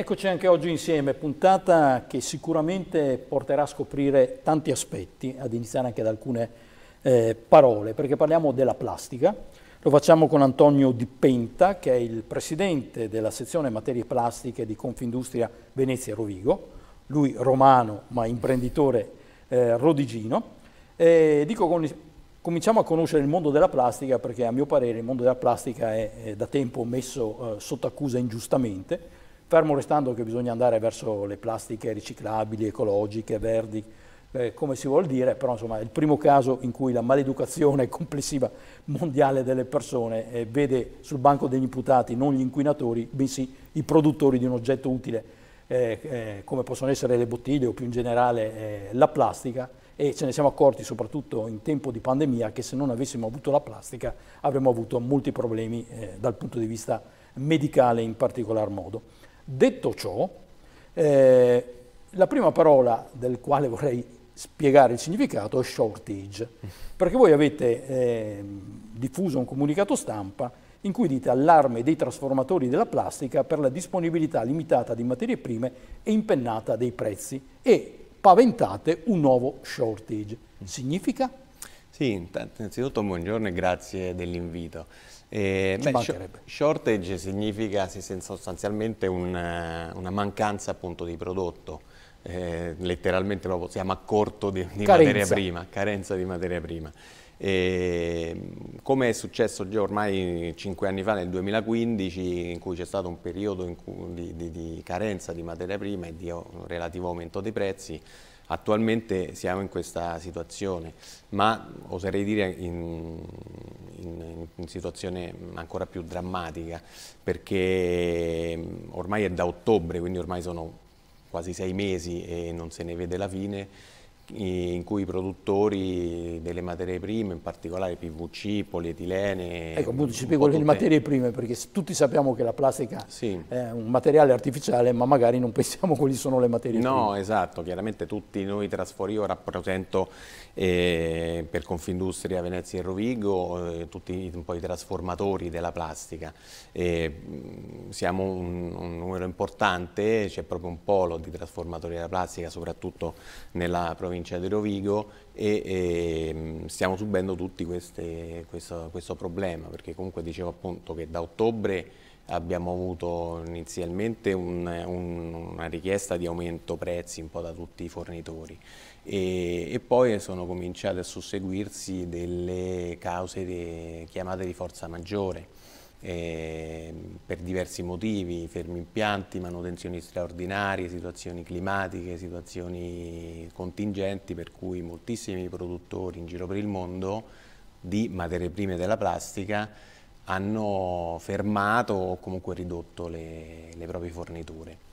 eccoci anche oggi insieme, puntata che sicuramente porterà a scoprire tanti aspetti, ad iniziare anche da alcune eh, parole, perché parliamo della plastica. Lo facciamo con Antonio Di Penta, che è il presidente della sezione materie plastiche di Confindustria Venezia Rovigo, lui romano ma imprenditore eh, rodigino. E dico con, cominciamo a conoscere il mondo della plastica perché a mio parere il mondo della plastica è, è da tempo messo eh, sotto accusa ingiustamente fermo restando che bisogna andare verso le plastiche riciclabili, ecologiche, verdi, eh, come si vuol dire, però insomma è il primo caso in cui la maleducazione complessiva mondiale delle persone eh, vede sul banco degli imputati non gli inquinatori, bensì i produttori di un oggetto utile, eh, eh come possono essere le bottiglie o più in generale eh, la plastica, e ce ne siamo accorti soprattutto in tempo di pandemia che se non avessimo avuto la plastica avremmo avuto molti problemi eh, dal punto di vista medicale in particolar modo. Detto ciò, eh, la prima parola del quale vorrei spiegare il significato è shortage, perché voi avete eh, diffuso un comunicato stampa in cui dite allarme dei trasformatori della plastica per la disponibilità limitata di materie prime e impennata dei prezzi e paventate un nuovo shortage. Significa? Sì, innanzitutto buongiorno e grazie dell'invito. Eh, beh, shortage significa sì, sostanzialmente una, una mancanza appunto di prodotto, eh, letteralmente proprio siamo a corto di, di materia prima, carenza di materia prima. E, ehm, come è successo già ormai cinque anni fa, nel 2015, in cui c'è stato un periodo di, di, di, carenza di materia prima e di relativo aumento dei prezzi, Attualmente siamo in questa situazione, ma oserei dire in, in, in, situazione ancora più drammatica, perché mm, ormai è da ottobre, quindi ormai sono quasi sei mesi e non se ne vede la fine, in cui i produttori delle materie prime, in particolare PVC, polietilene... Ecco, appunto ci spiego le materie prime, perché tutti sappiamo che la plastica sì. è un materiale artificiale, ma magari non pensiamo quali sono le materie no, prime. No, esatto, chiaramente tutti noi trasfori, io rappresento eh, per Confindustria Venezia e Rovigo eh, tutti un po' i trasformatori della plastica. Eh, siamo un, un numero importante, c'è proprio un polo di trasformatori della plastica, soprattutto nella provincia provincia di Rovigo e, e mm, stiamo subendo tutti queste, questo, questo, problema perché comunque dicevo appunto che da ottobre abbiamo avuto inizialmente un, un, una richiesta di aumento prezzi un po' da tutti i fornitori e, e poi sono cominciate a susseguirsi delle cause de, eh, chiamate di forza maggiore eh, per diversi motivi, fermi impianti, manutenzioni straordinarie, situazioni climatiche, situazioni contingenti, per cui moltissimi produttori in giro per il mondo di materie prime della plastica hanno fermato o comunque ridotto le, le proprie forniture.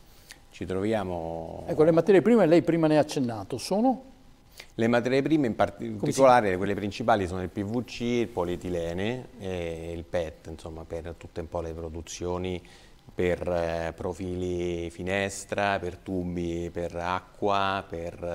Ci troviamo... Ecco, le materie prime, lei prima ne ha accennato, sono? Le materie prime, in particolare quelle principali, sono il PVC, il polietilene e il PET, insomma, per tutte un po' le produzioni per eh, profili finestra, per tubi, per acqua, per eh,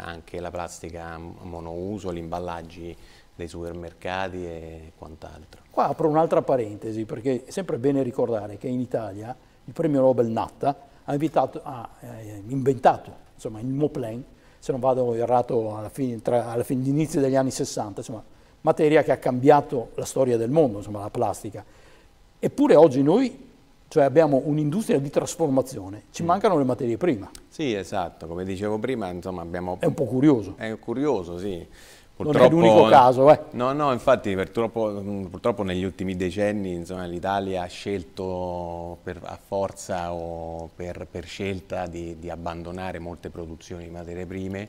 anche la plastica monouso, gli imballaggi dei supermercati e quant'altro. Qua apro un'altra parentesi perché è sempre bene ricordare che in Italia il premio Nobel Natta ha, invitato, ha eh, inventato insomma, il Moplan se non vado errato alla fine, tra, alla fine inizio degli anni 60, insomma, materia che ha cambiato la storia del mondo, insomma, la plastica. Eppure oggi noi cioè abbiamo un'industria di trasformazione, ci mm. mancano le materie prime. Sì, esatto, come dicevo prima, insomma abbiamo... È un po' curioso. È curioso, sì. Purtroppo, non è l'unico eh, caso. Eh. No, no, infatti purtroppo, mm, purtroppo negli ultimi decenni l'Italia ha scelto per, a forza o per, per scelta di, di, abbandonare molte produzioni di materie prime,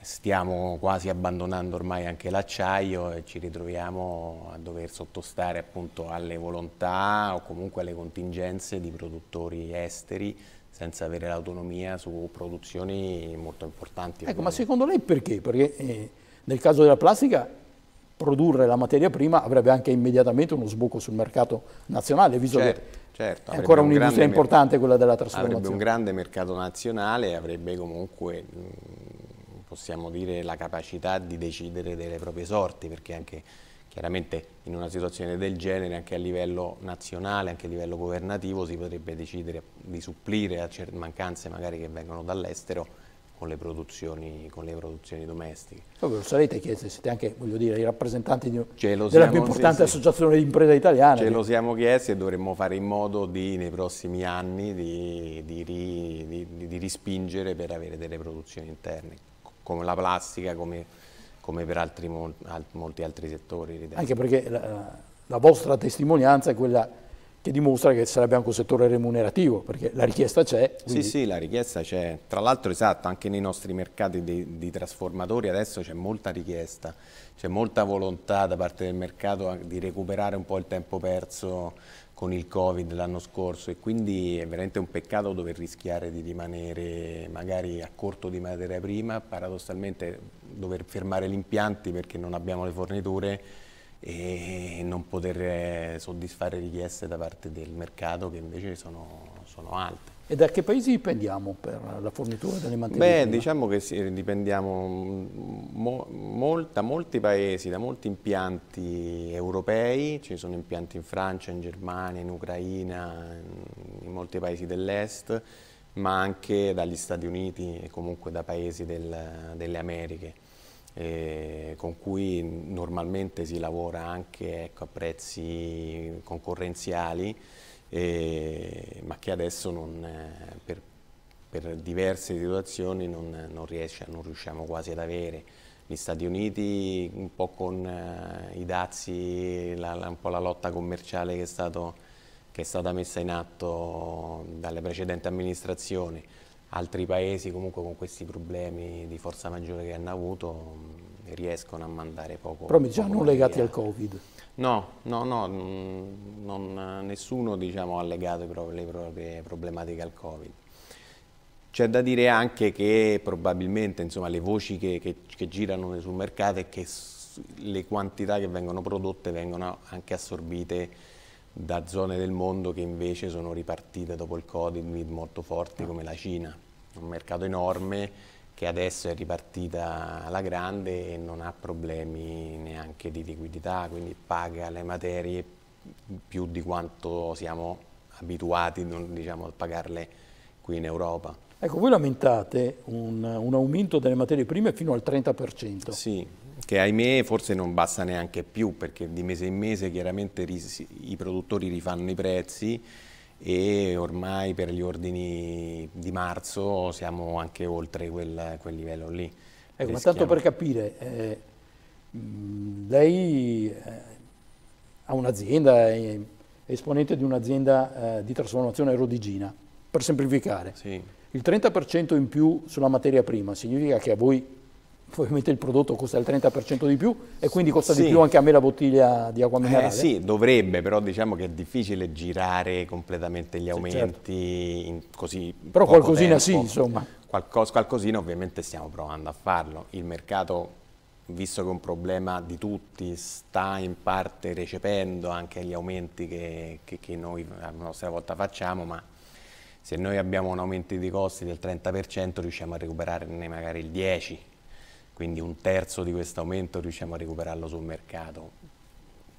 stiamo quasi abbandonando ormai anche l'acciaio e ci ritroviamo a dover sottostare appunto alle volontà o comunque alle contingenze di produttori esteri senza avere l'autonomia su produzioni molto importanti. Ecco, ma secondo lei perché? Perché... Eh, nel caso della plastica produrre la materia prima avrebbe anche immediatamente uno sbocco sul mercato nazionale, visto certo, che certo, certo è ancora un'industria importante quella della trasformazione. Avrebbe un grande mercato nazionale, e avrebbe comunque mm, possiamo dire la capacità di decidere delle proprie sorti, perché anche chiaramente in una situazione del genere anche a livello nazionale, anche a livello governativo si potrebbe decidere di supplire a certe mancanze magari che vengono dall'estero con le produzioni, con le produzioni domestiche. Vabbè, lo sarete chiesto, siete anche dire, i rappresentanti di, della più importante sì, associazione di impresa italiana. Ce lo siamo chiesti e dovremmo fare in modo di, nei prossimi anni di, di rispingere per avere delle produzioni interne, come la plastica, come, come per altri, molti altri settori. Ritengo. Anche perché la, la vostra testimonianza è quella che dimostra che sarebbe anche un settore remunerativo, perché la richiesta c'è. Quindi... Sì, sì, la richiesta c'è. Tra l'altro, esatto, anche nei nostri mercati di, di trasformatori adesso c'è molta richiesta, c'è molta volontà da parte del mercato di recuperare un po' il tempo perso con il Covid l'anno scorso e quindi è veramente un peccato dover rischiare di rimanere magari a corto di materia prima, paradossalmente dover fermare gli impianti perché non abbiamo le forniture e non poter eh, soddisfare richieste da parte del mercato che invece sono, sono alte. E da che paesi dipendiamo per la fornitura delle materie Beh, prime? diciamo che sì, dipendiamo mo, molt, da molti paesi, da molti impianti europei, ci sono impianti in Francia, in Germania, in Ucraina, in molti paesi dell'est, ma anche dagli Stati Uniti e comunque da paesi del, delle Americhe eh, con cui normalmente si lavora anche ecco, a prezzi concorrenziali, eh, ma che adesso non, eh, per, per, diverse situazioni non, non, riesce, non riusciamo quasi ad avere gli Stati Uniti un po' con eh, i dazi, la, la, un po' la lotta commerciale che è, stato, che è, stata messa in atto dalle precedenti amministrazioni altri paesi comunque con questi problemi di forza maggiore che hanno avuto mm, riescono a mandare poco. Però mi diciamo non legati al Covid. No, no, no, mm, non, nessuno diciamo, ha legato le proprie problematiche al Covid. C'è da dire anche che probabilmente insomma, le voci che, che, che girano sul mercato e che le quantità che vengono prodotte vengono anche assorbite da zone del mondo che invece sono ripartite dopo il Covid molto forti come la Cina, un mercato enorme che adesso è ripartita alla grande e non ha problemi neanche di liquidità, quindi paga le materie più di quanto siamo abituati diciamo, a pagarle qui in Europa. Ecco, voi lamentate un, un aumento delle materie prime fino al 30%. Sì, che ahimè forse non basta neanche più perché di mese in mese chiaramente i produttori rifanno i prezzi e ormai per gli ordini di marzo siamo anche oltre quel, quel livello lì. Ecco, ma tanto per capire, eh, lei eh, ha un'azienda, è esponente di un'azienda eh, di trasformazione rodigina, per semplificare. Sì. Il 30% in più sulla materia prima significa che a voi ovviamente il prodotto costa il 30% di più e quindi costa sì. di più anche a me la bottiglia di acqua minerale. Eh sì, dovrebbe, però diciamo che è difficile girare completamente gli aumenti sì, certo. così Però qualcosina tempo. sì, insomma. Qualcos qualcosina ovviamente stiamo provando a farlo. Il mercato, visto che è un problema di tutti, sta in parte recependo anche gli aumenti che, che, che noi a nostra volta facciamo, ma se noi abbiamo un aumento di costi del 30% riusciamo a recuperarne magari il 10%, quindi un terzo di questo aumento riusciamo a recuperarlo sul mercato.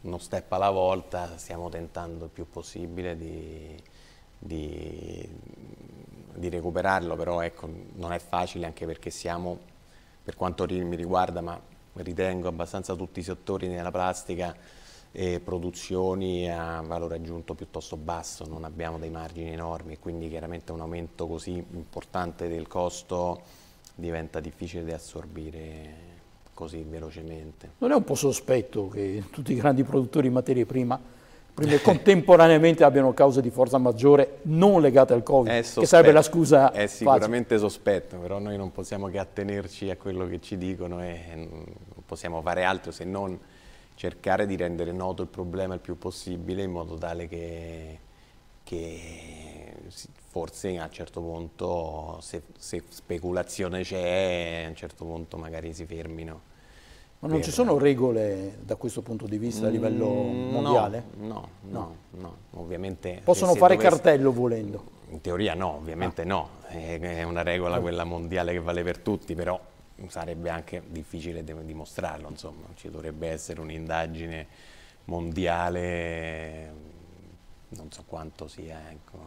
Uno step alla volta, stiamo tentando il più possibile di, di, di recuperarlo, però ecco, non è facile anche perché siamo, per quanto mi riguarda, ma ritengo abbastanza tutti i settori nella plastica, e produzioni a valore aggiunto piuttosto basso, non abbiamo dei margini enormi, quindi chiaramente un aumento così importante del costo diventa difficile da assorbire così velocemente. Non è un po' sospetto che tutti i grandi produttori di materie prima, prime contemporaneamente abbiano cause di forza maggiore non legate al Covid, sospetto, che sarebbe la scusa È sicuramente facile. sospetto, però noi non possiamo che attenerci a quello che ci dicono e non possiamo fare altro se non cercare di rendere noto il problema il più possibile in modo tale che che forse a un certo punto, se, se speculazione c'è, a un certo punto magari si fermino. Ma non per... ci sono regole da questo punto di vista a livello mm, mondiale? No, no, no, no. ovviamente... Possono fare dovesse... cartello volendo? In teoria no, ovviamente ah. no, è una regola ah. quella mondiale che vale per tutti, però sarebbe anche difficile dimostrarlo, insomma, ci dovrebbe essere un'indagine mondiale non so quanto sia. Ecco.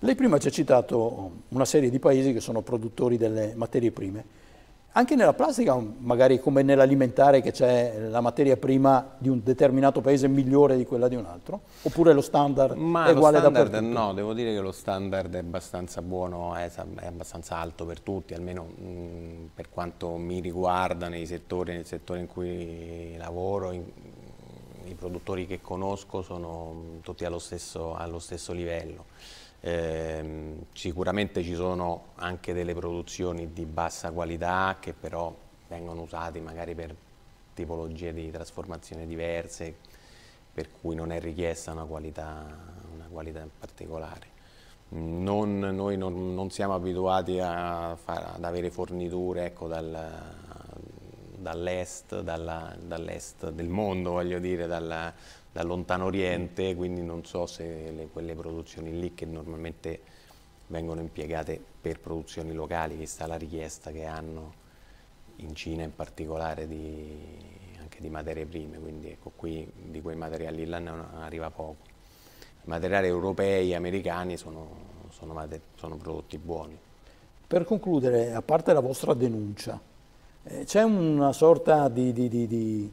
Lei prima ci ha citato una serie di paesi che sono produttori delle materie prime. Anche nella plastica, magari come nell'alimentare, che c'è la materia prima di un determinato paese migliore di quella di un altro? Oppure lo standard Ma è lo uguale standard, dappertutto? No, devo dire che lo standard è abbastanza buono, è, è abbastanza alto per tutti, almeno mh, mm, per quanto mi riguarda nei settori, nel settore in cui lavoro, in, i produttori che conosco sono mm, tutti allo stesso, allo stesso livello. Eh, sicuramente ci sono anche delle produzioni di bassa qualità che però vengono usate magari per tipologie di trasformazione diverse, per cui non è richiesta una qualità, una qualità particolare. Non, noi non, non, siamo abituati far, ad avere forniture ecco, dal, dall'est, dall'est del mondo, voglio dire, dalla, dal lontano oriente, quindi non so se le, quelle produzioni lì che normalmente vengono impiegate per produzioni locali, vista la richiesta che hanno in Cina in particolare di, anche di materie prime, quindi ecco qui di quei materiali là arriva poco. I materiali europei e americani sono, sono, sono prodotti buoni. Per concludere, a parte la vostra denuncia, eh, c'è una sorta di, di, di, di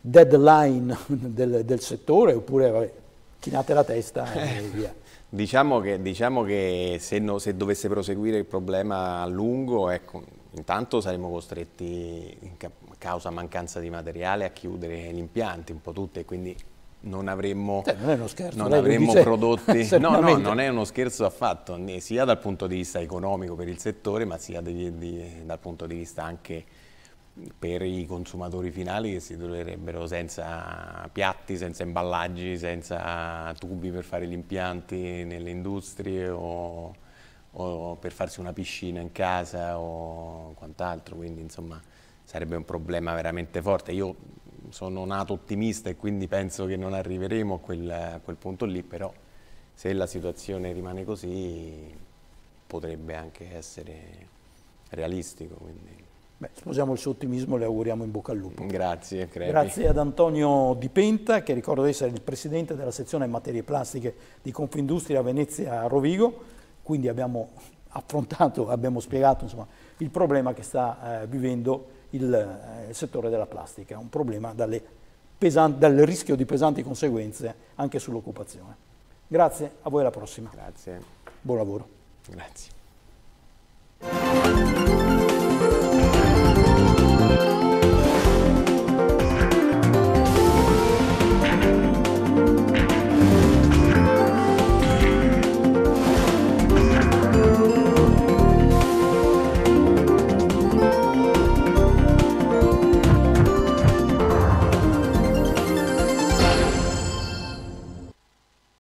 deadline del, del, settore oppure vabbè, chinate la testa e eh, via? Diciamo che, diciamo che se, no, se, dovesse proseguire il problema a lungo, ecco, intanto saremmo costretti, a causa mancanza di materiale, a chiudere gli impianti, un po' tutti, e quindi non avremmo, cioè, non scherzo, non avremmo prodotti... no, no, non è uno scherzo affatto, sia dal punto di vista economico per il settore, ma sia di, di, dal punto di vista anche per i consumatori finali che si troverebbero senza piatti, senza imballaggi, senza tubi per fare gli impianti nelle industrie o, o per farsi una piscina in casa o quant'altro, quindi insomma sarebbe un problema veramente forte. Io sono nato ottimista e quindi penso che non arriveremo a quel, a quel punto lì, però se la situazione rimane così potrebbe anche essere realistico. Quindi. Beh, sposiamo il suo ottimismo e le auguriamo in bocca al lupo. Grazie, Crepi. Grazie ad Antonio Di Penta, che ricordo di essere il presidente della sezione materie plastiche di Confindustria Venezia Rovigo, quindi abbiamo affrontato, abbiamo spiegato insomma, il problema che sta eh, vivendo il, eh, il, settore della plastica, un problema pesanti, dal rischio di pesanti conseguenze anche sull'occupazione. Grazie, a voi alla prossima. Grazie. Buon lavoro. Grazie.